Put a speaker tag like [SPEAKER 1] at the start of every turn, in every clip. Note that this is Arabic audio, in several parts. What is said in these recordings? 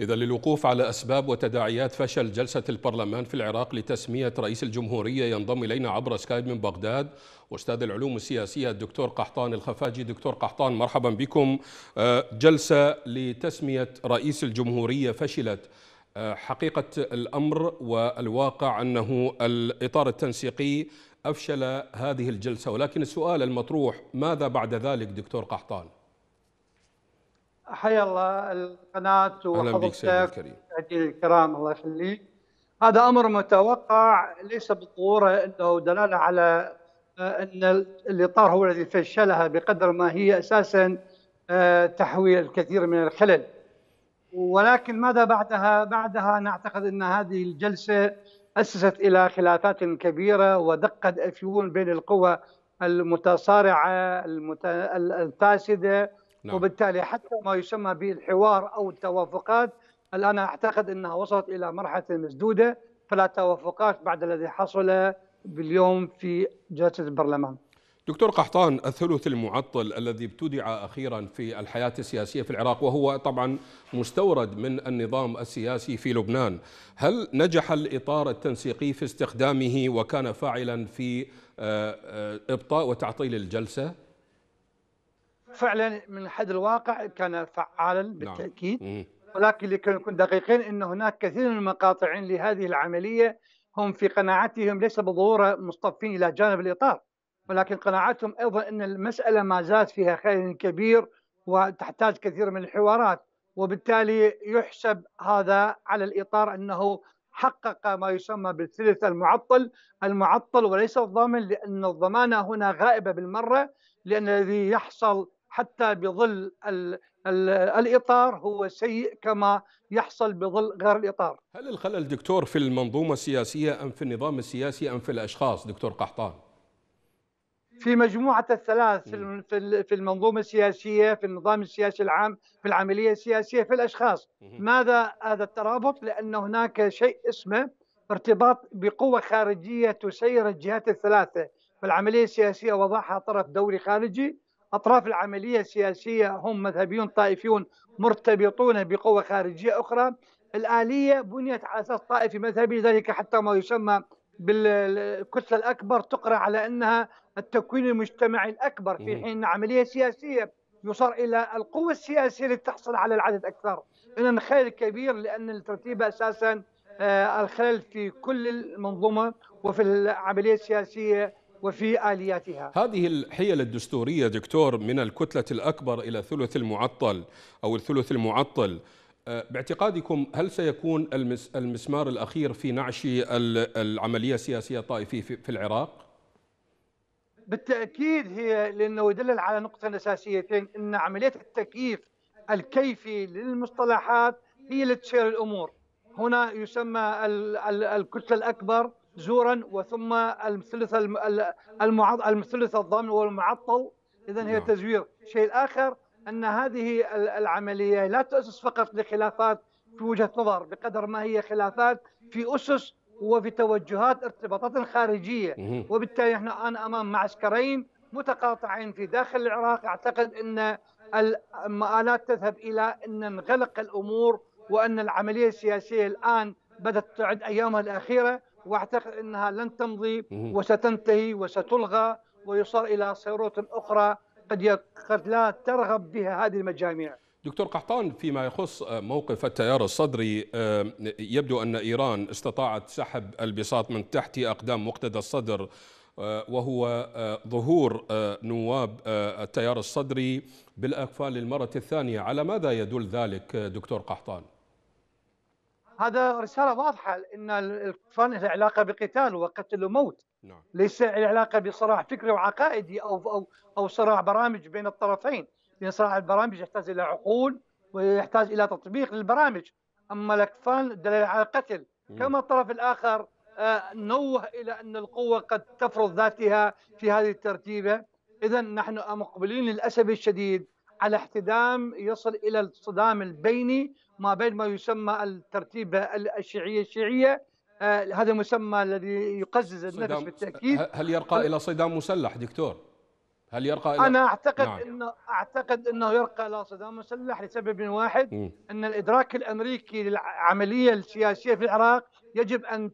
[SPEAKER 1] إذا للوقوف على أسباب وتداعيات فشل جلسة البرلمان في العراق لتسمية رئيس الجمهورية ينضم إلينا عبر سكايب من بغداد أستاذ العلوم السياسية الدكتور قحطان الخفاجي دكتور قحطان مرحبا بكم آه، جلسة لتسمية رئيس الجمهورية فشلت آه، حقيقة الأمر والواقع أنه الإطار التنسيقي أفشل هذه الجلسة ولكن السؤال المطروح ماذا بعد ذلك دكتور قحطان؟
[SPEAKER 2] حيا الله القناه وحضرتك الكرام الله يخليك هذا امر متوقع ليس بالضروره انه دلاله على آه، ان الاطار هو الذي فشلها بقدر ما هي اساسا آه، تحوي الكثير من الخلل ولكن ماذا بعدها؟ بعدها نعتقد ان هذه الجلسه اسست الى خلافات كبيره ودقت افيون بين القوى المتصارعه الفاسده نعم. وبالتالي حتى ما يسمى بالحوار أو التوافقات الآن أعتقد أنها وصلت إلى مرحلة مسدودة فلا توافقات بعد الذي حصل
[SPEAKER 1] باليوم في جلسة البرلمان دكتور قحطان الثلث المعطل الذي ابتدع اخيرا في الحياه السياسيه في العراق وهو طبعا مستورد من النظام السياسي في لبنان، هل نجح الاطار التنسيقي في استخدامه وكان فاعلا في آه، آه، ابطاء وتعطيل الجلسه؟
[SPEAKER 2] فعلا من حد الواقع كان فعالا نعم.
[SPEAKER 1] بالتاكيد
[SPEAKER 2] ولكن لكي نكون دقيقين ان هناك كثير من المقاطعين لهذه العمليه هم في قناعتهم ليس بالضروره مصطفين الى جانب الاطار ولكن قناعتهم ايضا ان المساله ما زالت فيها خير كبير وتحتاج كثير من الحوارات وبالتالي يحسب هذا على الاطار انه حقق ما يسمى بالثلث المعطل المعطل وليس الضامن لان الضمانه هنا غائبه بالمره لان الذي يحصل حتى بظل ال الاطار هو سيء كما يحصل بظل غير الاطار.
[SPEAKER 1] هل الخلل دكتور في المنظومه السياسيه ام في النظام السياسي ام في الاشخاص دكتور قحطان؟
[SPEAKER 2] في مجموعه الثلاث في المنظومه السياسيه في النظام السياسي العام في العمليه السياسيه في الاشخاص ماذا هذا الترابط لان هناك شيء اسمه ارتباط بقوه خارجيه تسير الجهات الثلاثه فالعمليه السياسيه وضعها طرف دولي خارجي أطراف العملية السياسية هم مذهبيون طائفيون مرتبطون بقوة خارجية أخرى الآلية بنيت على أساس طائفي مذهبي ذلك حتى ما يسمى بالكتلة الأكبر تقرأ على أنها التكوين المجتمعي الأكبر في حين عملية سياسية يصار إلى القوة السياسية تحصل على العدد أكثر إذا الخلل كبير لأن الترتيب أساسا آه، الخلل في كل المنظومة وفي العملية السياسية وفي آلياتها
[SPEAKER 1] هذه الحيل الدستورية دكتور من الكتلة الأكبر إلى ثلث المعطل أو الثلث المعطل أه، باعتقادكم هل سيكون المسمار الأخير في نعش العملية السياسية الطائفية في العراق؟
[SPEAKER 2] بالتأكيد هي لأنه يدلل على نقطة أساسيتين أن عملية التكييف الكيفي للمصطلحات هي اللي تشير الأمور هنا يسمى الكتلة الأكبر زورا وثم المثلث المعض المثلث الضامن والمعطل اذا هي نعم. تزوير شيء اخر ان هذه العمليه لا تؤسس فقط لخلافات في وجهه نظر بقدر ما هي خلافات في اسس وفي توجهات ارتباطات خارجيه وبالتالي احنا الان امام معسكرين متقاطعين في داخل العراق اعتقد ان المآلات تذهب الى ان انغلق الامور وان العمليه السياسيه الان بدات تعد ايامها الاخيره واعتقد انها لن تمضي وستنتهي وستلغى ويصار الى صيروت اخرى قد قد لا ترغب بها هذه المجاميع.
[SPEAKER 1] دكتور قحطان فيما يخص موقف التيار الصدري آه، يبدو ان ايران استطاعت سحب البساط من تحت اقدام مقتدى الصدر آه، وهو آه، ظهور نواب التيار الصدري بالاقفال للمره الثانيه، على ماذا يدل ذلك دكتور قحطان؟
[SPEAKER 2] هذا رساله واضحه ان الفن له علاقه بقتال وقتل وموت نعم. ليس له علاقه بصراع فكري وعقائدي او او او صراع برامج بين الطرفين لان صراع البرامج يحتاج الى عقول ويحتاج الى تطبيق للبرامج اما الفن دليل على القتل كما الطرف الاخر آه، نوه الى ان القوه قد تفرض ذاتها في هذه الترتيبه اذا نحن مقبلين للاسف الشديد على احتدام يصل الى الصدام البيني ما بين ما يسمى الترتيب الشيعية الشيعية هذا المسمى الذي يقزز النفس بالتأكيد
[SPEAKER 1] هل يرقى إلى صدام مسلح دكتور؟ هل يرقى إلى أنا أعتقد نعم.
[SPEAKER 2] أنه أعتقد أنه يرقى إلى صدام مسلح لسبب واحد م. أن الإدراك الأمريكي للعملية السياسية في العراق يجب أن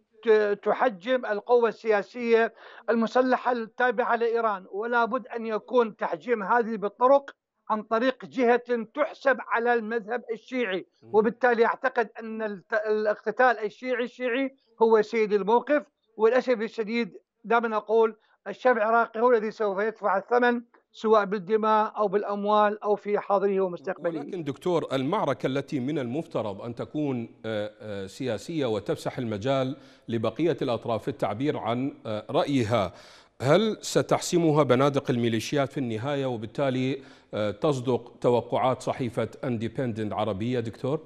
[SPEAKER 2] تحجم القوة السياسية المسلحة التابعة لإيران ولا بد أن يكون تحجيم هذه بالطرق عن طريق جهة تحسب على المذهب الشيعي وبالتالي أعتقد أن الاقتتال الشيعي الشيعي هو سيد الموقف وللأسف الشديد دائما أقول الشعب العراقي هو الذي سوف يدفع الثمن سواء بالدماء أو بالأموال أو في حاضره
[SPEAKER 1] ومستقبله لكن دكتور المعركة التي من المفترض أن تكون آه، آه، سياسية وتفسح المجال لبقية الأطراف في التعبير عن آه، رأيها هل ستحسمها بنادق الميليشيات في النهاية وبالتالي آه، تصدق توقعات صحيفة اندبندنت عربية دكتور؟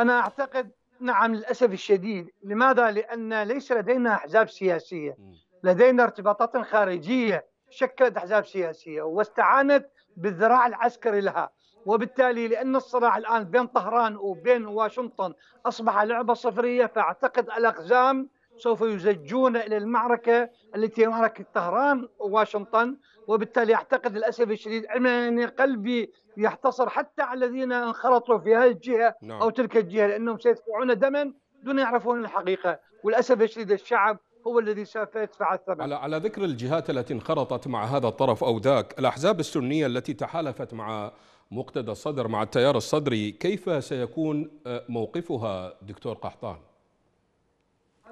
[SPEAKER 2] أنا أعتقد نعم للأسف الشديد لماذا؟ لأن ليس لدينا أحزاب سياسية لدينا ارتباطات خارجية شكلت أحزاب سياسية واستعانت بالذراع العسكري لها وبالتالي لأن الصراع الآن بين طهران وبين واشنطن أصبح لعبة صفرية فأعتقد الأقزام سوف يزجون الى المعركه التي هي معركه طهران وواشنطن وبالتالي اعتقد للاسف الشديد ان قلبي يحتصر حتى على الذين انخرطوا في هذه الجهه نعم. او تلك الجهه لانهم سيدفعون دما دون يعرفون الحقيقه وللاسف الشديد الشعب
[SPEAKER 1] هو الذي سوف يدفع الثمن على, على ذكر الجهات التي انخرطت مع هذا الطرف او ذاك الاحزاب السنيه التي تحالفت مع مقتدى الصدر مع التيار الصدري كيف سيكون آه، موقفها دكتور قحطان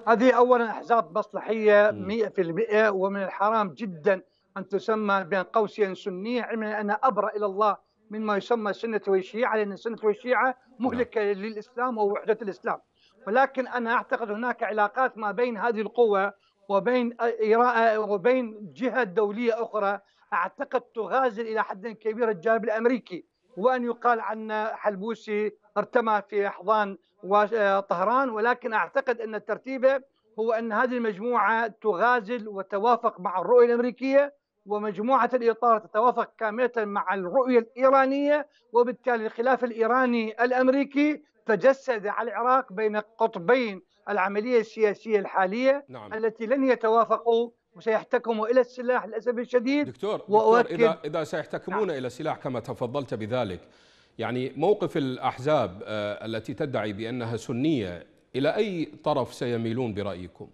[SPEAKER 2] هذه اولا احزاب مصلحيه 100% ومن الحرام جدا ان تسمى بين قوسين سنيه علما انها ابرا الى الله مما يسمى سنه والشيعه لان السنه والشيعه مهلكه نعم. للاسلام ووحده الاسلام ولكن انا اعتقد هناك علاقات ما بين هذه القوه وبين وبين جهه دوليه اخرى اعتقد تغازل الى حد كبير الجانب الامريكي وان يقال ان حلبوسي ارتمى في احضان وطهران ولكن اعتقد ان الترتيبه هو ان هذه المجموعه تغازل وتوافق مع الرؤيه الامريكيه ومجموعه الاطار تتوافق كامله مع الرؤيه الايرانيه وبالتالي الخلاف الايراني الامريكي تجسد على العراق بين قطبين العمليه السياسيه الحاليه نعم. التي لن يتوافقوا وسيحتكموا الى السلاح للاسف الشديد
[SPEAKER 1] دكتور, دكتور اذا اذا سيحتكمون نعم. الى السلاح كما تفضلت بذلك يعني موقف الأحزاب آه، التي تدعي بأنها سنية إلى أي طرف سيميلون برأيكم؟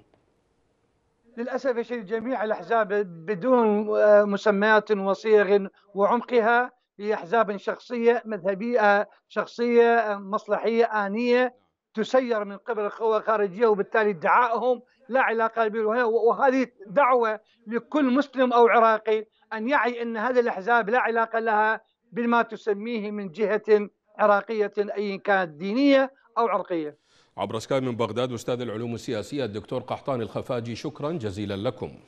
[SPEAKER 2] للأسف يا شيخ جميع الأحزاب بدون آه، مسميات وصيغ وعمقها هي أحزاب شخصية مذهبية شخصية مصلحية آنية تسير من قبل القوى الخارجية وبالتالي ادعائهم لا علاقة به وهذه دعوة لكل مسلم أو عراقي أن يعي أن هذه الأحزاب لا علاقة لها بما تسميه من جهة عراقية أي كانت دينية أو عرقية
[SPEAKER 1] عبر سكاي من بغداد أستاذ العلوم السياسية الدكتور قحطان الخفاجي شكرا جزيلا لكم